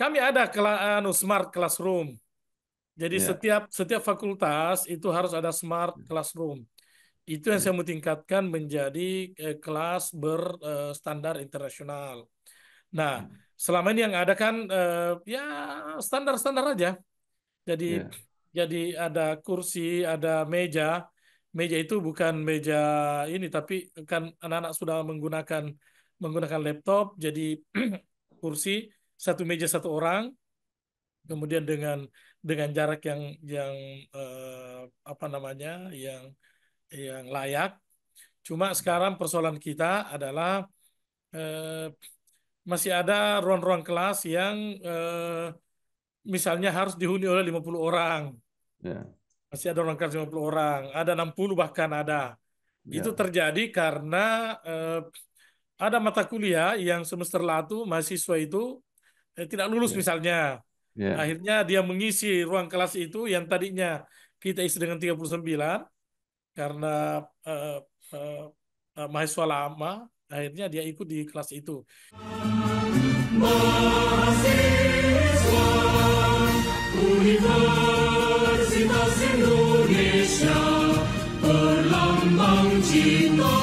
Kami ada kela, anu, smart classroom. Jadi yeah. setiap setiap fakultas itu harus ada smart hmm. classroom. Itu yang hmm. saya mau tingkatkan menjadi eh, kelas berstandar eh, internasional. Nah, hmm. selama ini yang ada kan eh, ya standar-standar aja. Jadi yeah. jadi ada kursi, ada meja. Meja itu bukan meja ini tapi kan anak-anak sudah menggunakan menggunakan laptop jadi kursi satu meja satu orang kemudian dengan dengan jarak yang yang eh, apa namanya yang yang layak cuma sekarang persoalan kita adalah eh, masih ada ruang-ruang kelas yang eh, misalnya harus dihuni oleh 50 orang yeah. masih ada ruang kelas 50 orang ada 60 bahkan ada yeah. itu terjadi karena eh, ada mata kuliah yang semester lalu mahasiswa itu Eh, tidak lulus yeah. misalnya. Yeah. Akhirnya dia mengisi ruang kelas itu yang tadinya kita isi dengan 39 karena uh, uh, mahasiswa lama, akhirnya dia ikut di kelas itu. Indonesia berlambang cinta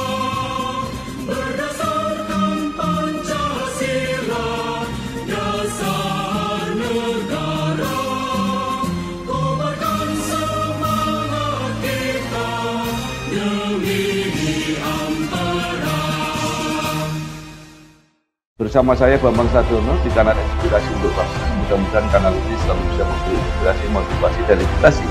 bersama saya Bambang Sadono di kanal Inspirasi untuk Bangsa. Mudah-mudahan kanal ini selalu bisa memberi inspirasi, motivasi, dan inspirasi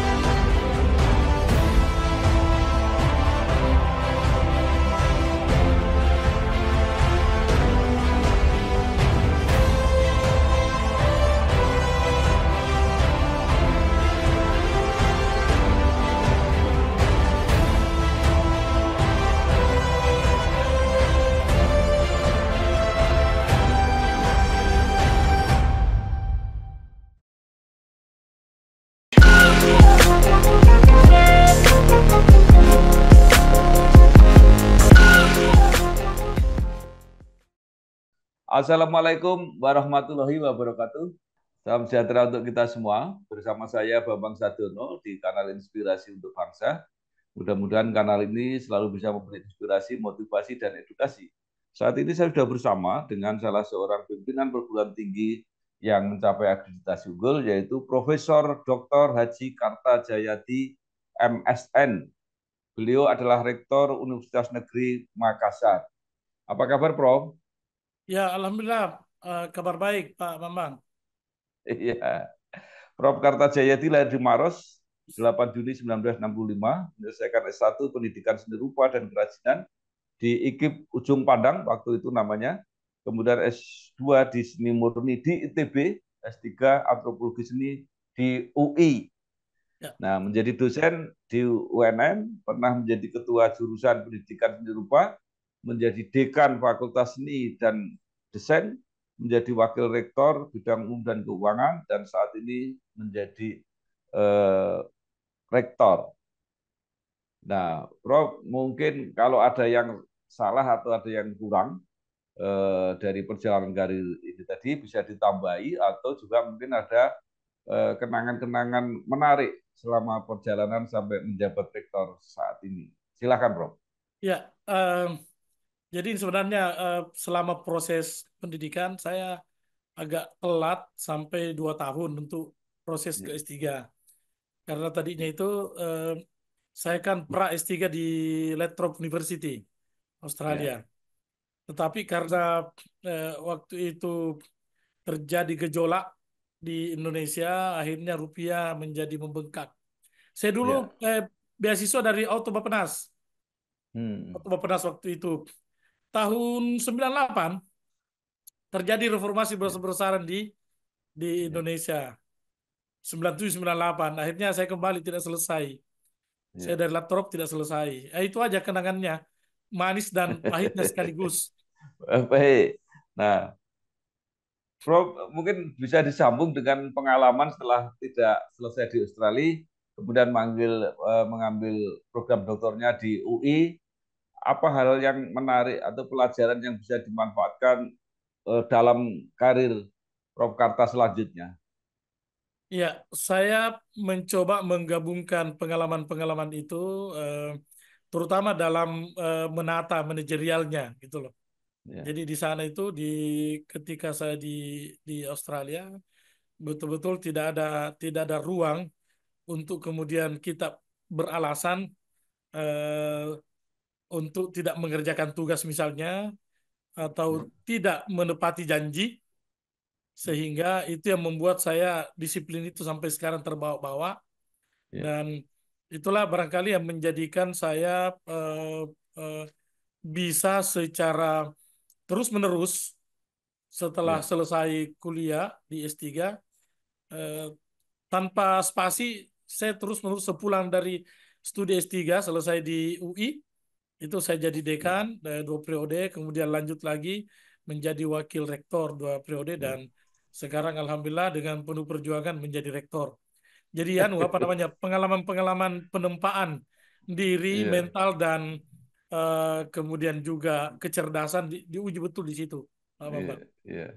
Assalamualaikum warahmatullahi wabarakatuh. Salam sejahtera untuk kita semua. Bersama saya Bambang Sadono di kanal Inspirasi untuk Bangsa. Mudah-mudahan kanal ini selalu bisa memberi inspirasi, motivasi, dan edukasi. Saat ini saya sudah bersama dengan salah seorang pimpinan perguruan tinggi yang mencapai akreditasi unggul, yaitu Profesor Dr. Haji Karta Jayadi, MSN. Beliau adalah Rektor Universitas Negeri Makassar. Apa kabar, Prof? Ya, alhamdulillah uh, kabar baik Pak Bambang. Iya. Prof. Kartajayati lahir di Maros 8 Juni 1965, menyelesaikan S1 Pendidikan Seni Rupa dan Kerajinan di IKIP Ujung Pandang waktu itu namanya. Kemudian S2 di Seni Murni di ITB, S3 Antropologi Seni di UI. Ya. Nah, menjadi dosen di UNM, pernah menjadi ketua jurusan Pendidikan Seni Rupa menjadi dekan Fakultas Seni dan Desain, menjadi wakil rektor bidang umum dan keuangan, dan saat ini menjadi eh, rektor. Nah, Prof, mungkin kalau ada yang salah atau ada yang kurang eh, dari perjalanan karir ini tadi bisa ditambahi atau juga mungkin ada eh, kenangan-kenangan eh, menarik selama perjalanan sampai menjabat rektor saat ini. Silakan, Prof. Ya, um, jadi sebenarnya eh, selama proses pendidikan saya agak telat sampai dua tahun untuk proses ke ya. S3. Karena tadinya itu eh, saya kan pra S3 di Letrop University Australia. Ya. Tetapi karena eh, waktu itu terjadi gejolak di Indonesia, akhirnya rupiah menjadi membengkak. Saya dulu yeah. eh, beasiswa dari Auto Bapenas. Hmm. Auto Bapenas waktu itu tahun 98 terjadi reformasi besar-besaran di di iya. Indonesia. 97 98 akhirnya saya kembali tidak selesai. Ya. Saya dari laptop tidak selesai. Eh, itu aja kenangannya. Manis dan pahitnya sekaligus. Eh, baik. Nah, Prof, mungkin bisa disambung dengan pengalaman setelah tidak selesai di Australia, kemudian manggil eh, mengambil program doktornya di UI, apa hal yang menarik atau pelajaran yang bisa dimanfaatkan uh, dalam karir Prof Karta selanjutnya? Ya, saya mencoba menggabungkan pengalaman-pengalaman itu uh, terutama dalam uh, menata manajerialnya gitu loh. Ya. Jadi di sana itu di ketika saya di di Australia betul-betul tidak ada tidak ada ruang untuk kemudian kita beralasan eh, untuk tidak mengerjakan tugas misalnya atau hmm. tidak menepati janji sehingga itu yang membuat saya disiplin itu sampai sekarang terbawa-bawa yeah. dan itulah barangkali yang menjadikan saya uh, uh, bisa secara terus menerus setelah yeah. selesai kuliah di S3 uh, eh, tanpa spasi saya terus menerus sepulang dari studi S3 selesai di UI itu saya jadi dekan hmm. eh, dua periode, kemudian lanjut lagi menjadi wakil rektor dua periode hmm. dan sekarang alhamdulillah dengan penuh perjuangan menjadi rektor. Jadi ya apa namanya pengalaman-pengalaman penempaan diri, yeah. mental dan uh, kemudian juga kecerdasan di, diuji betul di situ, Pak iya, Bambang. Yeah. Yeah.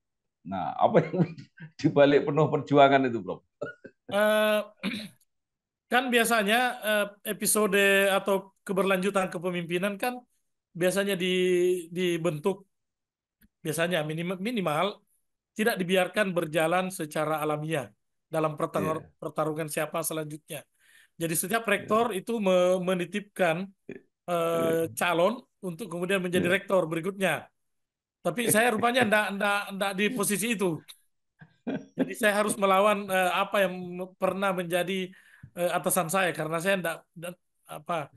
Nah, apa yang dibalik penuh perjuangan itu, Prof? Eh, kan biasanya eh, episode atau keberlanjutan kepemimpinan kan biasanya di, dibentuk biasanya minimal, minimal tidak dibiarkan berjalan secara alamiah dalam pertarungan, iya. yeah. pertarungan siapa selanjutnya. Jadi setiap iya. rektor yeah. itu menitipkan yeah. Iya. calon untuk kemudian menjadi yeah. rektor berikutnya. Tapi saya rupanya enggak, enggak, enggak di posisi itu. Jadi saya harus melawan uh, apa yang pernah menjadi uh, atasan saya karena saya enggak, apa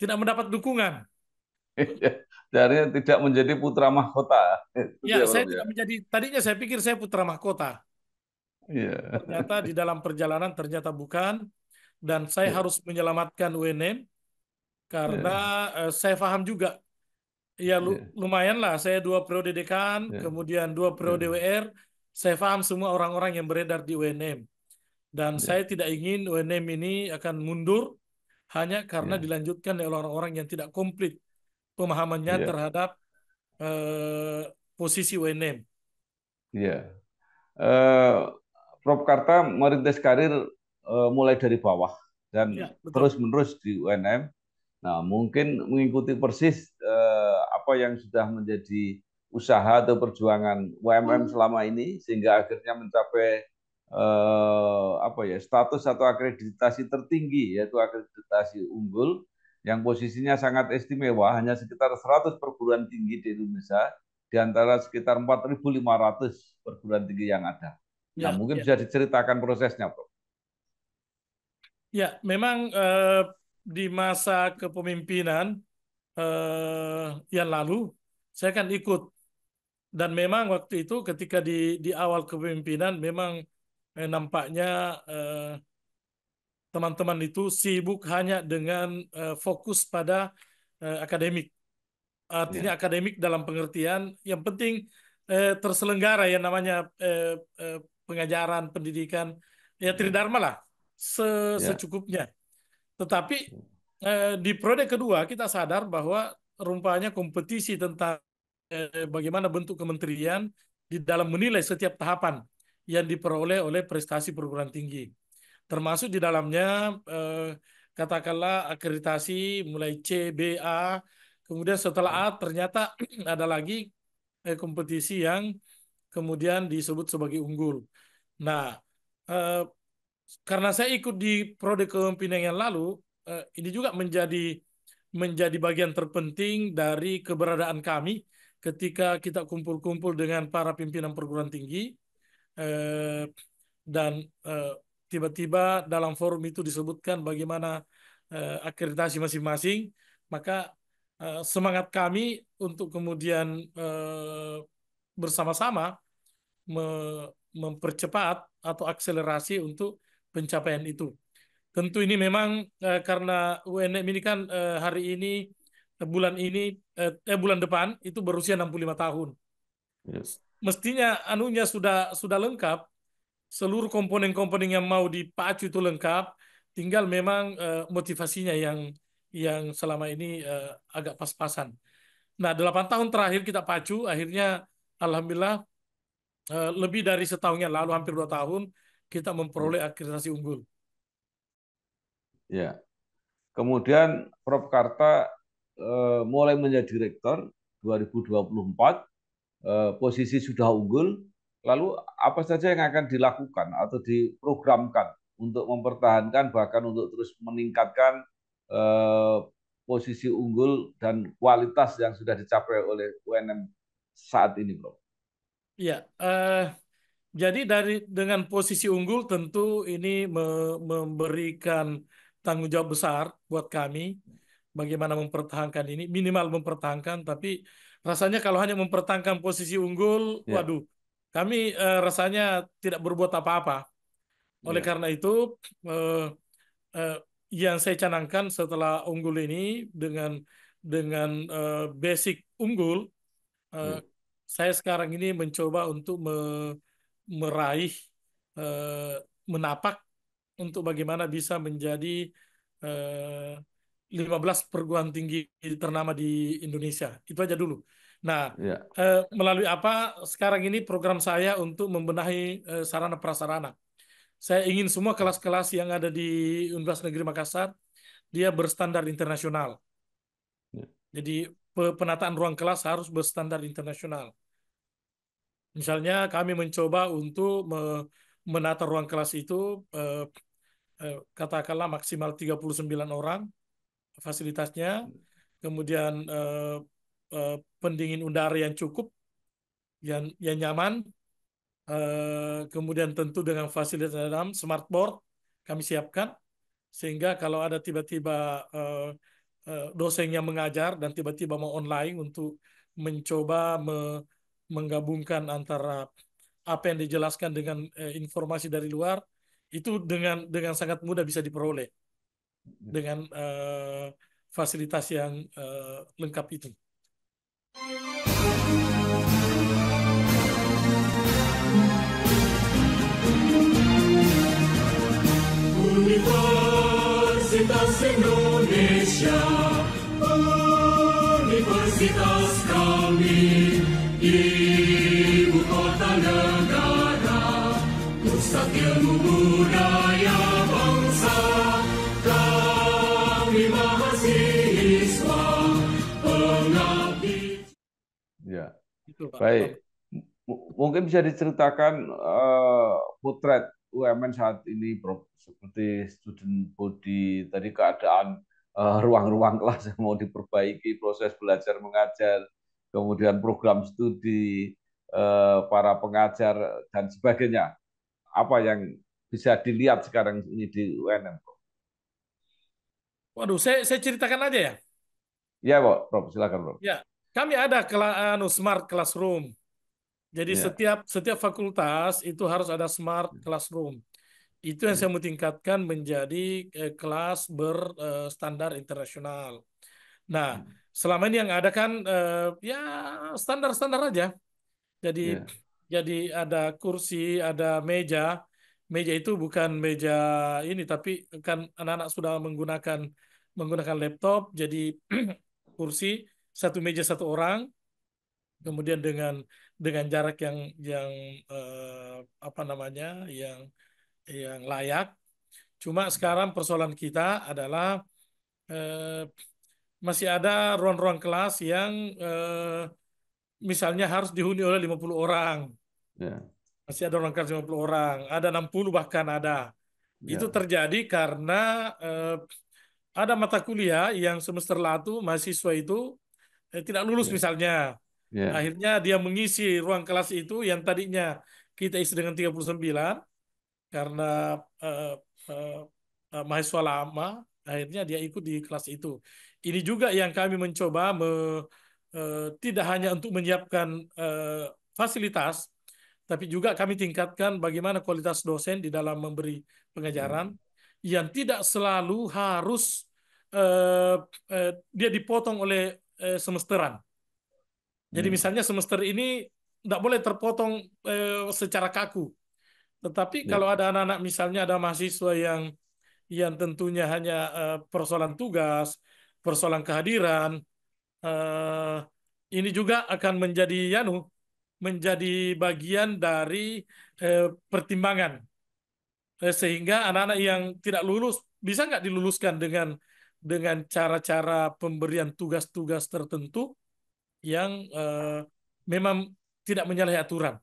tidak mendapat dukungan. Iya, Dari tidak menjadi putra mahkota. ya, saya ya. tidak menjadi. Tadinya saya pikir saya putra mahkota. ya. Ternyata di dalam perjalanan ternyata bukan dan saya ya. harus menyelamatkan UNM karena ya. saya paham juga Iya lu, yeah. lumayan lah. Saya dua periode dekan, yeah. kemudian dua periode iya. yeah. WR. Saya paham semua orang-orang yang beredar di UNM. Dan yeah. saya tidak ingin UNM ini akan mundur hanya karena yeah. dilanjutkan oleh orang-orang yang tidak komplit pemahamannya yeah. terhadap uh, posisi UNM. Iya. Yeah. Uh, Prof. Karta merintis karir uh, mulai dari bawah dan yeah, iya, terus-menerus di UNM Nah, mungkin mengikuti persis eh, apa yang sudah menjadi usaha atau perjuangan UMM selama ini sehingga akhirnya mencapai eh, apa ya status atau akreditasi tertinggi yaitu akreditasi unggul yang posisinya sangat istimewa hanya sekitar 100 perguruan tinggi di Indonesia di antara sekitar 4.500 perguruan tinggi yang ada. Nah, ya, nah, mungkin ya. bisa diceritakan prosesnya, Prof. Ya, memang eh, di masa kepemimpinan eh, yang lalu saya akan ikut dan memang waktu itu ketika di di awal kepemimpinan memang eh, nampaknya teman eh, teman-teman itu sibuk hanya dengan eh, fokus pada eh, akademik artinya yeah. akademik dalam pengertian yang penting eh, terselenggara yang namanya eh, eh, pengajaran pendidikan ya, ya. tridharma lah se yeah. secukupnya tetapi eh, di periode kedua kita sadar bahwa rupanya kompetisi tentang eh, bagaimana bentuk kementerian di dalam menilai setiap tahapan yang diperoleh oleh prestasi perguruan tinggi. Termasuk di dalamnya eh, katakanlah akreditasi mulai C, B, A, kemudian setelah A ternyata ada lagi eh, kompetisi yang kemudian disebut sebagai unggul. Nah, eh, karena saya ikut di prode kepemimpinan yang lalu, eh, ini juga menjadi menjadi bagian terpenting dari keberadaan kami ketika kita kumpul-kumpul dengan para pimpinan perguruan tinggi eh, dan eh, tiba-tiba eh, dalam forum itu disebutkan bagaimana eh, akreditasi masing-masing, maka eh, semangat kami untuk kemudian eh, bersama-sama me mempercepat atau akselerasi untuk pencapaian itu. Tentu ini memang eh, karena UNM ini kan eh, hari ini eh, bulan ini eh, eh, bulan depan itu berusia 65 tahun. Yes. Mestinya anunya sudah sudah lengkap, seluruh komponen-komponen yang mau dipacu itu lengkap, tinggal memang eh, motivasinya yang yang selama ini eh, agak pas-pasan. Nah, delapan tahun terakhir kita pacu, akhirnya alhamdulillah eh, lebih dari setahun lalu hampir dua tahun kita memperoleh akreditasi unggul. Ya. Kemudian Prof Karta eh, mulai menjadi rektor 2024 eh, posisi sudah unggul. Lalu apa saja yang akan dilakukan atau diprogramkan untuk mempertahankan bahkan untuk terus meningkatkan eh, posisi unggul dan kualitas yang sudah dicapai oleh UNM saat ini, Prof? Ya, eh, jadi dari dengan posisi unggul tentu ini me memberikan tanggung jawab besar buat kami bagaimana mempertahankan ini minimal mempertahankan tapi rasanya kalau hanya mempertahankan posisi unggul yeah. waduh kami uh, rasanya tidak berbuat apa-apa. Oleh yeah. karena itu uh, uh, yang saya canangkan setelah unggul ini dengan dengan basic unggul yeah. Ya. saya sekarang ini mencoba untuk me meraih eh, menapak untuk bagaimana bisa menjadi 15 eh, perguruan tinggi ternama di Indonesia. Itu aja dulu. Nah, ya. Eh, melalui apa sekarang ini program saya untuk membenahi sarana prasarana. Saya ingin semua kelas-kelas yang ada di Universitas Negeri Makassar dia berstandar internasional. Ya. Jadi penataan ruang kelas harus berstandar internasional. Misalnya kami mencoba untuk menata ruang kelas itu eh, eh, katakanlah maksimal katakanlah maksimal 39 orang fasilitasnya, kemudian eh, pendingin udara yang cukup, yang yang nyaman, kemudian tentu dengan fasilitas dalam smart board kami siapkan sehingga kalau ada tiba-tiba dosennya dosen yang mengajar dan tiba-tiba mau online untuk mencoba me, menggabungkan antara apa yang dijelaskan dengan eh, informasi dari luar itu dengan dengan sangat mudah bisa diperoleh dengan eh, fasilitas yang eh, lengkap itu. Universitas Indonesia, Universitas kami. Ya, baik. M mungkin bisa diceritakan uh, potret UMN saat ini, bro, Seperti student body, tadi keadaan eh, ruang-ruang uh, ruang -ruang kelas yang mau diperbaiki, proses belajar mengajar, kemudian program studi, eh, para pengajar, dan sebagainya. Apa yang bisa dilihat sekarang ini di UNM? Waduh, saya, saya ceritakan aja ya. Ya, Pak. Prof, silakan, Prof. Ya, kami ada kela, anu, smart classroom. Jadi ya. setiap setiap fakultas itu harus ada smart iya. classroom. Itu yang iya. saya mau tingkatkan menjadi eh, kelas berstandar eh, internasional. Nah, iya selama ini yang ada kan uh, ya standar-standar aja. Jadi yeah. jadi ada kursi, ada meja. Meja itu bukan meja ini tapi kan anak-anak sudah menggunakan menggunakan laptop. Jadi kursi satu meja satu orang. Kemudian dengan dengan jarak yang yang eh, apa namanya? yang yang layak. Cuma sekarang persoalan kita adalah eh, masih ada ruang-ruang kelas yang eh, misalnya harus dihuni oleh 50 orang. Yeah. Masih ada ruang kelas 50 orang, ada 60 bahkan ada. Yeah. Itu terjadi karena eh, ada mata kuliah yang semester lalu mahasiswa itu eh, tidak lulus yeah. misalnya. Yeah. Akhirnya dia mengisi ruang kelas itu yang tadinya kita isi dengan 39 karena sembilan karena eh, eh, eh, mahasiswa lama akhirnya dia ikut di kelas itu. Ini juga yang kami mencoba me, e, tidak hanya untuk menyiapkan e, fasilitas, tapi juga kami tingkatkan bagaimana kualitas dosen di dalam memberi pengajaran hmm. yang tidak selalu harus e, dia dipotong oleh eh, semesteran. Jadi hmm. misalnya semester ini tidak boleh terpotong secara kaku. Tetapi ya. kalau ada anak-anak misalnya ada mahasiswa yang yang tentunya hanya persoalan tugas persoalan kehadiran uh, ini juga akan menjadi yanu menjadi bagian dari uh, pertimbangan uh, sehingga anak-anak yang tidak lulus bisa nggak diluluskan dengan dengan cara-cara pemberian tugas-tugas tertentu yang uh, memang tidak menyalahi aturan.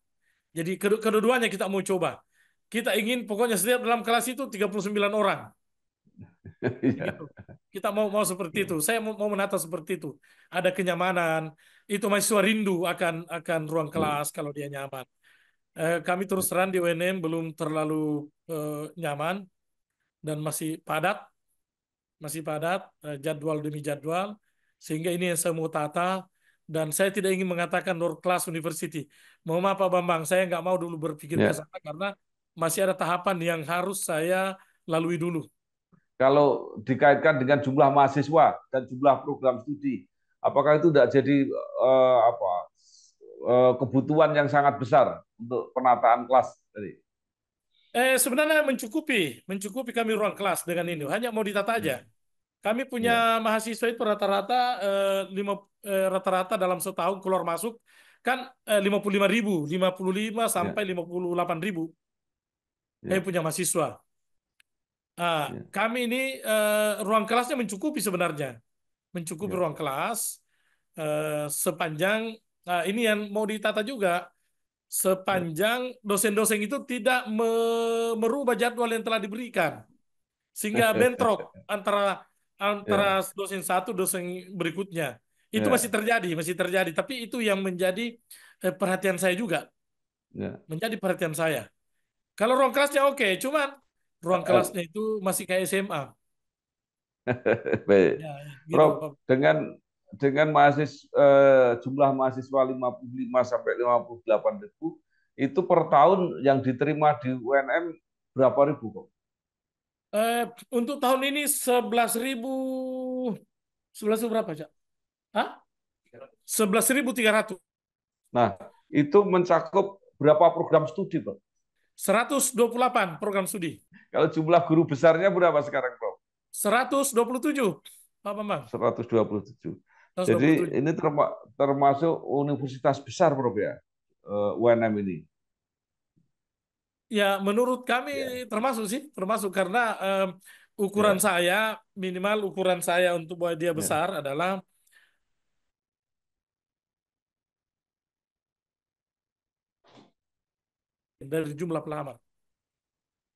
Jadi kedua-duanya kita mau coba. Kita ingin pokoknya setiap dalam kelas itu 39 orang. Iya. Gitu. Kita mau mau seperti iya. itu. Saya mau, mau menata seperti itu. Ada kenyamanan. Itu mahasiswa rindu akan akan ruang iya. kelas kalau dia nyaman. Eh, kami terus terang di UNM belum terlalu eh, nyaman dan masih padat, masih padat eh, jadwal demi jadwal. Sehingga ini yang saya mau tata dan saya tidak ingin mengatakan nor class university. Mohon maaf Pak Bambang, saya nggak mau dulu berpikir yeah. ke sana karena masih ada tahapan yang harus saya lalui dulu kalau dikaitkan dengan jumlah mahasiswa dan jumlah program studi, apakah itu tidak jadi uh, apa uh, kebutuhan yang sangat besar untuk penataan kelas tadi? Eh, sebenarnya mencukupi, mencukupi kami ruang kelas dengan ini. Hanya mau ditata aja. Hmm. Kami punya ya. mahasiswa itu rata-rata rata eh, lima eh, rata-rata dalam setahun keluar masuk kan lima puluh lima ribu, lima puluh lima sampai ya. lima puluh delapan ribu. Ya. Kami punya mahasiswa. Uh, ah, yeah. Kami ini uh, ruang kelasnya mencukupi sebenarnya, mencukupi yeah. ruang kelas uh, sepanjang uh, ini yang mau ditata juga sepanjang ya. dosen-dosen itu tidak me merubah jadwal yang telah diberikan sehingga bentrok antara antara yeah. dosen satu dosen berikutnya itu yeah. masih terjadi masih terjadi tapi itu yang menjadi eh, perhatian saya juga yeah. menjadi perhatian saya kalau ruang kelasnya oke okay, cuman ruang eh, eh. kelasnya itu masih kayak SMA. Baik. Ya, ya, gitu, Prof, dengan dengan mahasis, eh, jumlah mahasiswa 55 sampai 58 ribu itu per tahun yang diterima di UNM berapa ribu kok? Eh, untuk tahun ini 11 ribu 11 ribu berapa, Cak? Hah? 11 ribu 300. Nah, itu mencakup berapa program studi, Pak? 128 program studi. Kalau jumlah guru besarnya berapa sekarang, Prof? 127, Pak Bambang. 127. 127. Jadi ini termasuk universitas besar, Prof ya, eh, UNM ini. Ya, menurut kami ya. termasuk sih, termasuk karena um, ukuran ya. saya minimal ukuran saya untuk buat dia ya. besar ya. adalah dari jumlah pelamar.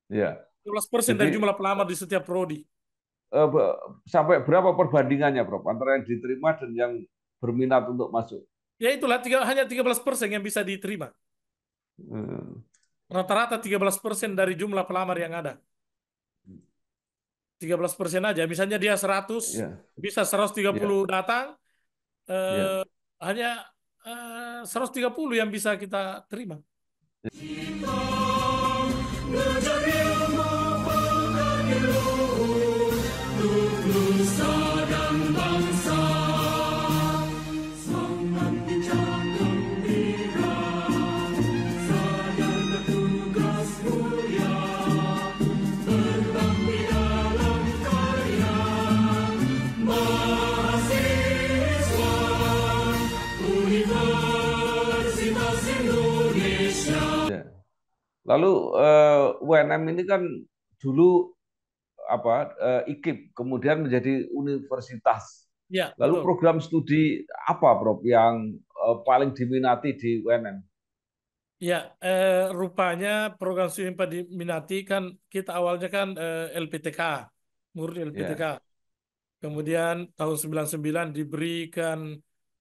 Ya persen dari jumlah pelamar di setiap prodi. Eh, sampai berapa perbandingannya, Prof? Antara yang diterima dan yang berminat untuk masuk? Ya itulah tiga, hanya 13% persen yang bisa diterima. rata hmm. Rata-rata 13% persen dari jumlah pelamar yang ada. 13% persen aja. Misalnya dia 100, yeah. bisa 130 yeah. datang, eh, yeah. hanya eh, 130 yang bisa kita terima. Yeah. Lalu uh, eh, UNM ini kan dulu apa eh, IKIP kemudian menjadi universitas. Ya, Lalu betul. program studi apa, Prof, yang eh, paling diminati di UNN? Ya, eh, rupanya program studi yang paling diminati kan kita awalnya kan eh, LPTK, murni LPTK. Ya. Kemudian tahun 99 diberikan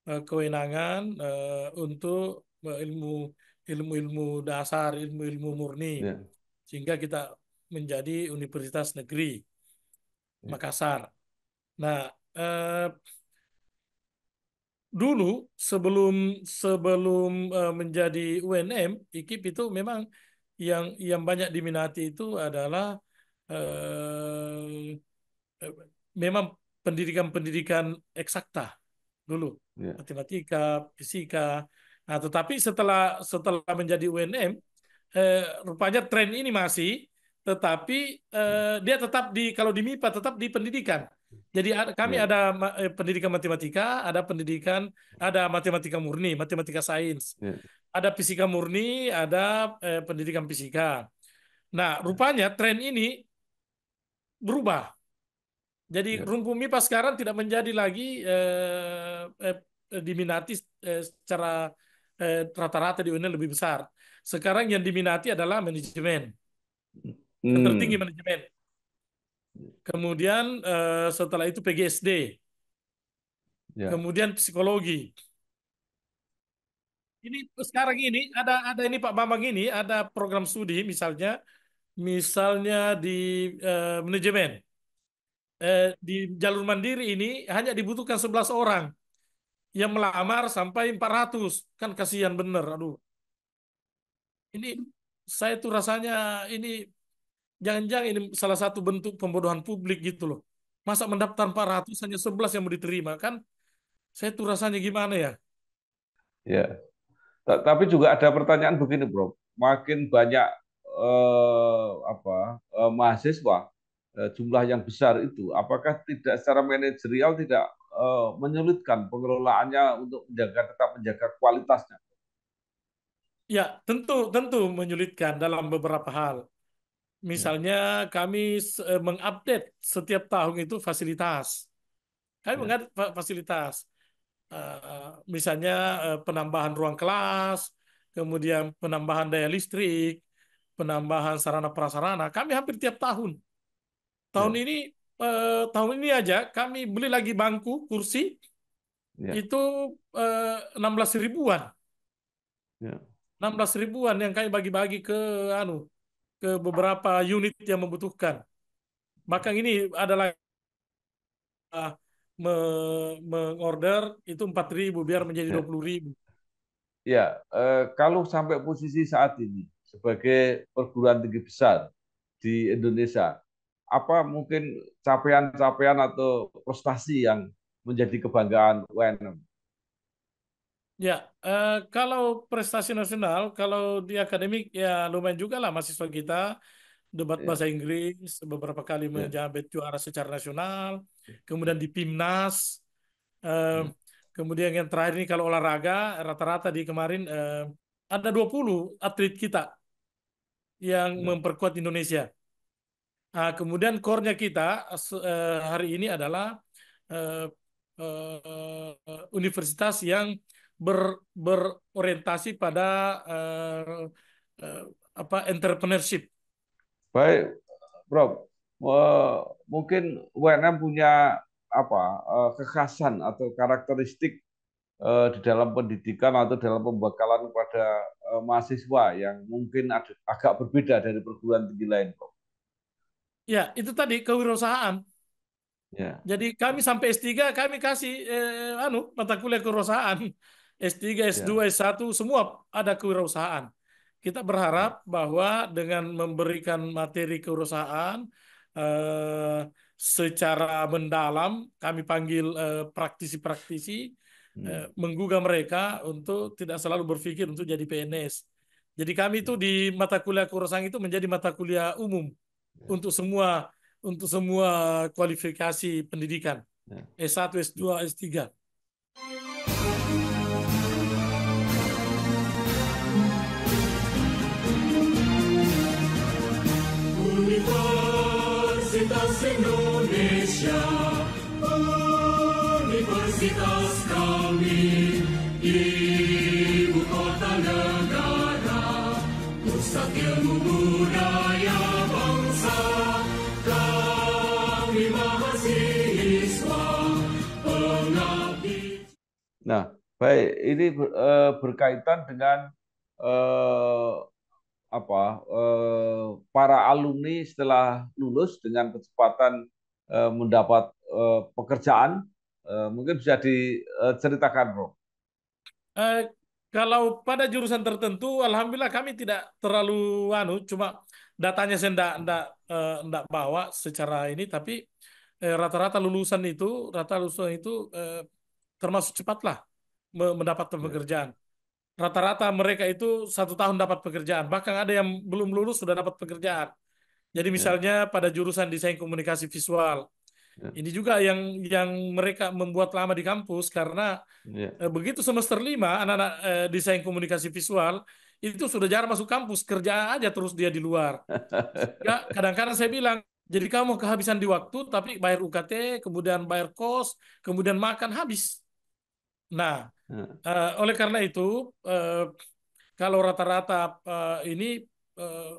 eh, kewenangan eh, untuk eh, ilmu ilmu-ilmu dasar, ilmu-ilmu murni. Ya. Sehingga kita menjadi Universitas Negeri ya. Makassar. Nah, eh, dulu sebelum sebelum eh, menjadi UNM, IKIP itu memang yang yang banyak diminati itu adalah eh, memang pendidikan-pendidikan eksakta dulu, ya. matematika, fisika. Nah, tetapi setelah setelah menjadi UNM, eh, rupanya tren ini masih tetapi eh, hmm. dia tetap di kalau di MIPA tetap di pendidikan. Jadi kami ya. ada eh, pendidikan matematika, ada pendidikan ada matematika murni, matematika sains. Ya. Ada fisika murni, ada eh, pendidikan fisika. Nah, rupanya tren ini berubah. Jadi ya. rumpu MIPA sekarang tidak menjadi lagi eh, eh, diminati eh, secara eh, rata-rata eh, di UNED lebih besar. Sekarang yang diminati adalah manajemen. Hmm hmm. tertinggi manajemen. Kemudian uh, setelah itu PGSD. Yeah. Kemudian psikologi. Ini sekarang ini ada ada ini Pak Bambang ini ada program studi misalnya misalnya di uh, manajemen. Uh, di jalur mandiri ini hanya dibutuhkan 11 orang yang melamar sampai 400. Kan kasihan bener aduh. Ini saya tuh rasanya ini Jangan-jangan ini salah satu bentuk pembodohan publik gitu loh. Masa mendaftar 400 hanya 11 yang mau diterima kan? Saya tuh rasanya gimana ya? Ya. Tapi juga ada pertanyaan begini, Bro. Makin banyak eh, apa eh, mahasiswa eh, jumlah yang besar itu, apakah tidak secara manajerial tidak eh, menyulitkan pengelolaannya untuk menjaga tetap menjaga kualitasnya? Ya, tentu tentu menyulitkan dalam beberapa hal. Misalnya ya. kami eh, mengupdate setiap tahun itu fasilitas. Kami ya. mengupdate fasilitas. Eh, misalnya eh, penambahan ruang kelas, kemudian penambahan daya listrik, penambahan sarana prasarana. Kami hampir tiap tahun. Tahun ya. ini tahun ini aja kami beli lagi bangku, kursi ya. itu enam ribuan. ya. belas ribuan yang kami bagi-bagi ke anu ke beberapa unit yang membutuhkan. Maka ini adalah uh, me mengorder itu 4.000 biar menjadi 20.000. Ya, ya eh, kalau sampai posisi saat ini sebagai perguruan tinggi besar di Indonesia, apa mungkin capaian-capaian atau prestasi yang menjadi kebanggaan UNM? Ya, eh, kalau prestasi nasional, kalau di akademik ya lumayan juga lah mahasiswa kita debat yeah. bahasa Inggris beberapa kali yeah. menjabat juara secara nasional, ya. kemudian di Pimnas, eh, Hmm. kemudian yang terakhir ini kalau olahraga rata-rata di kemarin eh, ada 20 atlet kita yang ya. memperkuat Indonesia. Nah, kemudian kornya kita eh, hari ini adalah eh, eh, eh universitas yang ber, berorientasi pada uh, uh, apa entrepreneurship. Baik, bro eh, mungkin UNM punya apa kekhasan atau karakteristik di dalam pendidikan atau dalam pembekalan kepada mahasiswa yang mungkin agak berbeda dari perguruan tinggi lain, kok Ya, itu tadi kewirausahaan. Ya. Jadi kami sampai S3 kami kasih eh, anu mata kuliah kewirausahaan. S3, S2, S1 semua ada kewirausahaan. Kita berharap ya. bahwa dengan memberikan materi kewirausahaan eh, secara mendalam, kami panggil praktisi eh, praktisi-praktisi hmm. eh, menggugah mereka untuk tidak selalu berpikir untuk jadi PNS. Jadi kami itu ya. di mata kuliah kewirausahaan itu menjadi mata kuliah umum ya. untuk semua untuk semua kualifikasi pendidikan. Ya. S1, S2, S3. Nah, baik ini eh, berkaitan dengan eh, apa eh, para alumni setelah lulus dengan kecepatan eh, mendapat eh, pekerjaan, eh, mungkin bisa diceritakan, eh, Bro. Eh, kalau pada jurusan tertentu, alhamdulillah kami tidak terlalu anu, cuma datanya saya enggak, enggak, eh, bawa secara ini, tapi rata-rata lulusan itu, rata lulusan itu termasuk cepatlah mendapat iya. pekerjaan. Rata-rata mereka itu satu tahun dapat pekerjaan, bahkan ada yang belum lulus sudah dapat pekerjaan. Jadi iya. misalnya pada jurusan desain komunikasi visual, iya. ini juga yang yang mereka membuat lama di kampus karena yeah. begitu semester lima anak-anak eh, desain komunikasi visual itu sudah jarang masuk kampus, kerja aja terus dia di luar. kadang-kadang saya bilang, jadi kamu kehabisan di waktu tapi bayar UKT, kemudian bayar kos, kemudian makan habis. Nah, uh, oleh karena itu uh, kalau rata-rata uh, ini uh,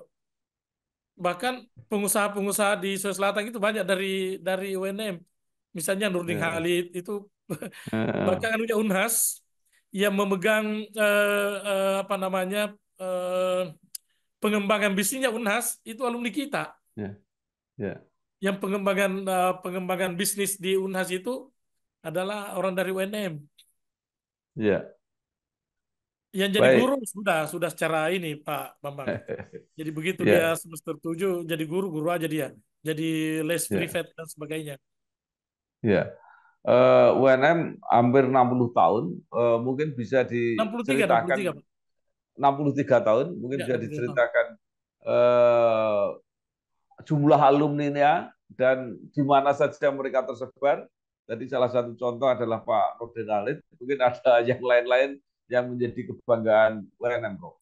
bahkan pengusaha-pengusaha di Sulawesi Selatan itu banyak dari dari UNM. Misalnya Nurdin yeah. Halid itu bahkan anunya Unhas yang memegang uh, uh, apa namanya uh, pengembangan bisnisnya Unhas itu alumni kita. Yeah. Yeah. Yang pengembangan uh, pengembangan bisnis di Unhas itu adalah orang dari UNM. Ya. Yang jadi Baik. guru sudah sudah secara ini Pak Bambang. Jadi begitu ya. dia semester tujuh jadi guru guru aja dia. Jadi les yeah. privat dan sebagainya. Ya. Uh, eh, UNM hampir 60 tahun, uh, mungkin bisa diceritakan 63, 63, Pak. tahun, mungkin ya, bisa diceritakan uh, jumlah alumni ya dan di mana saja mereka tersebar Tadi salah satu contoh adalah Pak Nurdin Halid, mungkin ada yang lain-lain yang menjadi kebanggaan Wenan Bro.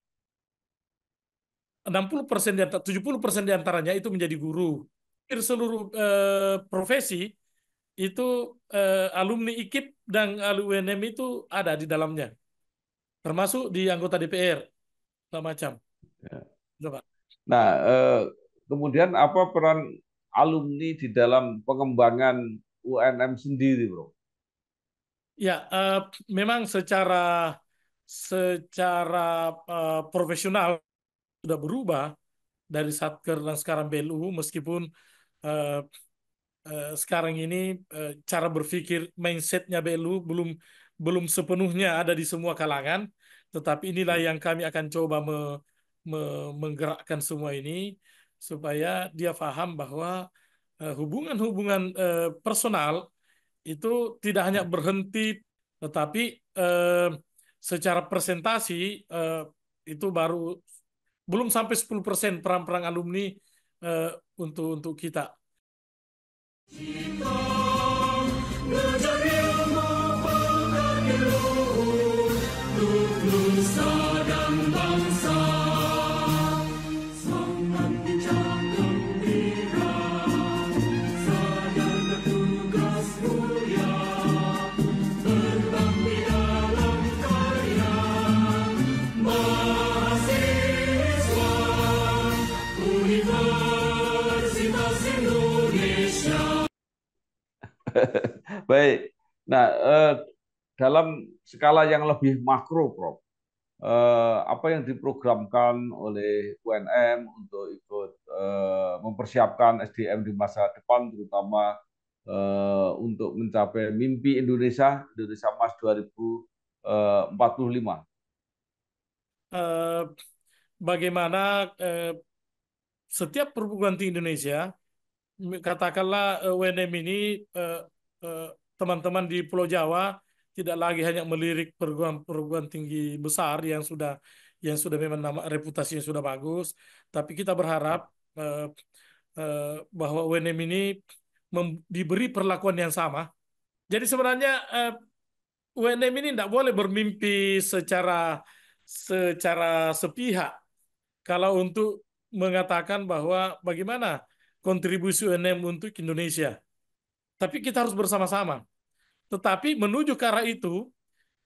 60 persen 70 persen diantaranya itu menjadi guru. Hampir seluruh eh, profesi itu eh, alumni IKIP dan alumni UNM itu ada di dalamnya, termasuk di anggota DPR, segala macam. Ya. Coba. Nah, eh, kemudian apa peran alumni di dalam pengembangan UNM sendiri, Bro? Ya, uh, memang secara secara uh, profesional sudah berubah dari satker dan sekarang BLU meskipun uh, uh, sekarang ini uh, cara berpikir mindsetnya BLU belum belum sepenuhnya ada di semua kalangan tetapi inilah yang kami akan coba me, me, menggerakkan semua ini supaya dia paham bahwa Eh, hubungan-hubungan uh, personal itu tidak hanya berhenti tetapi uh, secara presentasi uh, itu baru belum sampai 10% perang-perang alumni uh, untuk untuk kita. Cinta, Nah, eh, dalam skala yang lebih makro, Prof, eh, apa yang diprogramkan oleh UNM untuk ikut eh, mempersiapkan SDM di masa depan, terutama eh, untuk mencapai mimpi Indonesia, Indonesia Emas 2045? Eh, eh, bagaimana eh, setiap perguruan tinggi Indonesia, katakanlah eh, UNM ini eh, eh, teman-teman di Pulau Jawa tidak lagi hanya melirik perguruan-perguruan tinggi besar yang sudah yang sudah memang nama reputasinya sudah bagus, tapi kita berharap uh, uh, bahwa UNM ini diberi perlakuan yang sama. Jadi sebenarnya uh, eh, UNM ini tidak boleh bermimpi secara secara sepihak. Kalau untuk mengatakan bahwa bagaimana kontribusi UNM untuk Indonesia. Tapi kita harus bersama-sama. Tetapi menuju ke arah itu,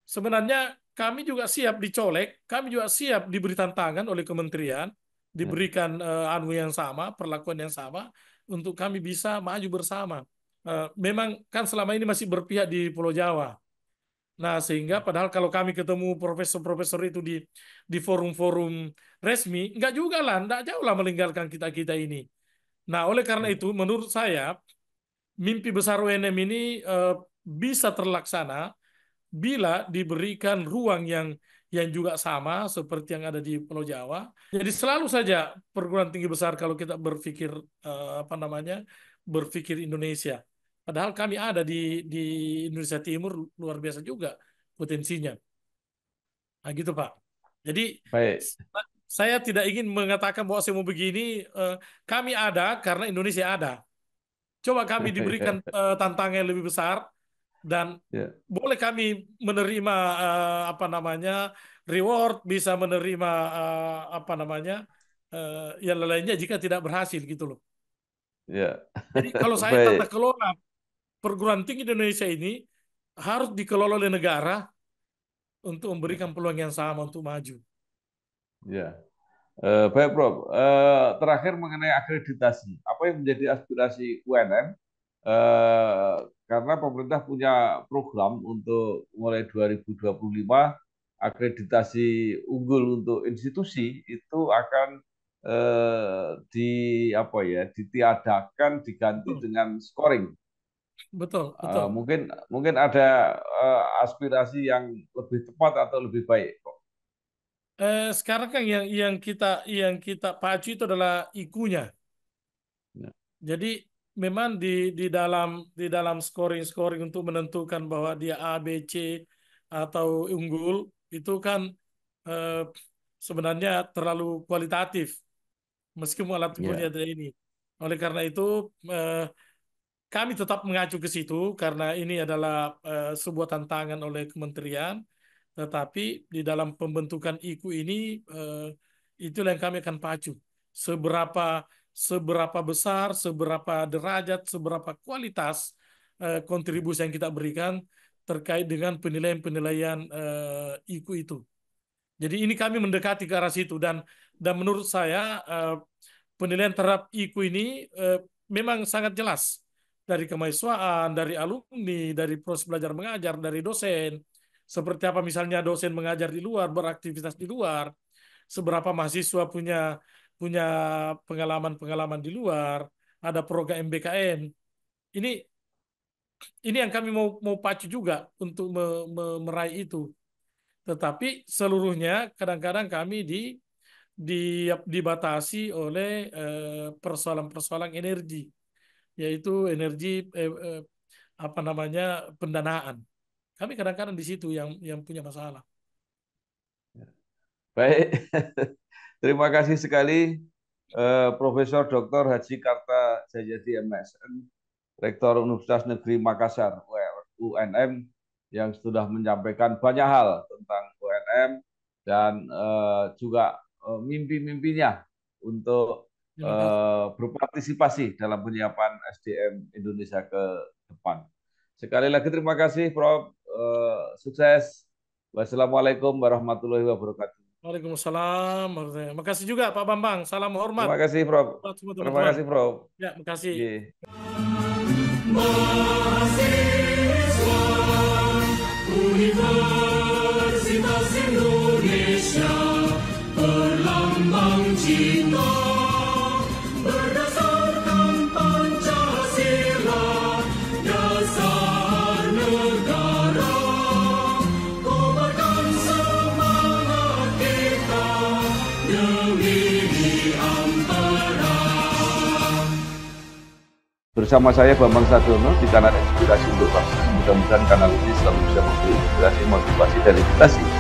sebenarnya kami juga siap dicolek, kami juga siap diberi tantangan oleh kementerian, diberikan uh, anu yang sama, perlakuan yang sama, untuk kami bisa maju bersama. Uh, memang kan selama ini masih berpihak di Pulau Jawa. Nah, sehingga hmm. padahal kalau kami ketemu profesor-profesor itu di di forum-forum resmi, nggak juga lah, nggak jauh lah meninggalkan kita-kita ini. Nah, oleh karena hmm. itu, menurut saya, mimpi besar UNM ini uh, bisa terlaksana bila diberikan ruang yang yang juga sama seperti yang ada di Pulau Jawa. Jadi selalu saja perguruan tinggi besar kalau kita berpikir uh, apa namanya berpikir Indonesia. Padahal kami ada di di Indonesia Timur luar biasa juga potensinya. Nah gitu Pak. Jadi Baik. saya tidak ingin mengatakan bahwa semua begini. Eh, kami ada karena Indonesia ada. Coba kami iya. diberikan uh, eh, tantangan yang lebih besar dan yeah. boleh kami menerima uh, apa namanya reward, bisa menerima uh, apa namanya uh, yang lainnya jika tidak berhasil gitu loh. Yeah. Jadi kalau saya tata kelola perguruan tinggi di Indonesia ini harus dikelola oleh negara untuk memberikan iya. peluang yang sama untuk maju. Ya. Yeah. Uh, baik Prof, uh, terakhir mengenai akreditasi, apa yang menjadi aspirasi UNM? Uh, eh, karena pemerintah punya program untuk mulai 2025 akreditasi unggul untuk institusi itu akan uh, di apa ya ditiadakan diganti betul. dengan scoring. Betul, betul. Uh, mungkin mungkin ada uh, aspirasi yang lebih tepat atau lebih baik eh, sekarang kan yang yang kita yang kita pacu itu adalah ikunya. Ya. Jadi memang di di dalam di dalam scoring scoring untuk menentukan bahwa dia A B C atau unggul itu kan eh, sebenarnya terlalu kualitatif meskipun alat ukurnya yeah. ada ini. Oleh karena itu eh, kami tetap mengacu ke situ karena ini adalah eh, sebuah tantangan oleh kementerian tetapi di dalam pembentukan IKU ini eh, itulah yang kami akan pacu. Seberapa seberapa besar, seberapa derajat, seberapa kualitas eh, kontribusi yang kita berikan terkait dengan penilaian-penilaian eh, IKU itu. Jadi ini kami mendekati ke arah situ dan dan menurut saya penilaian terhadap IKU ini memang sangat jelas dari kemahasiswaan, dari alumni, dari proses belajar mengajar, dari dosen, seperti apa misalnya dosen mengajar di luar, beraktivitas di luar, seberapa mahasiswa punya punya pengalaman-pengalaman di luar, ada program MBKM. Ini ini yang kami mau mau pacu juga untuk me, me, meraih itu. Tetapi seluruhnya kadang-kadang kami di, di dibatasi oleh eh, persoalan-persoalan eh, energi, yaitu energi eh, eh, apa namanya pendanaan. Kami kadang-kadang di situ yang yang punya masalah. Ya. Baik, terima kasih sekali eh, Profesor Dr. Haji Karta Jayadi MSN, Rektor Universitas Negeri Makassar UNM yang sudah menyampaikan banyak hal tentang UNM dan eh, juga eh, mimpi-mimpinya untuk eh, berpartisipasi dalam penyiapan SDM Indonesia ke depan. Sekali lagi terima kasih Prof. Eh, sukses. Wassalamualaikum warahmatullahi wabarakatuh. Waalaikumsalam. Terima kasih juga Pak Bambang. Salam hormat. Terima kasih, Prof. Terima kasih, Prof. Ya, terima kasih. Yeah. bersama saya Bambang Sadono di kanal Inspirasi untuk Bangsa. Mudah-mudahan kanal ini selalu bisa memberi inspirasi, motivasi, dan edukasi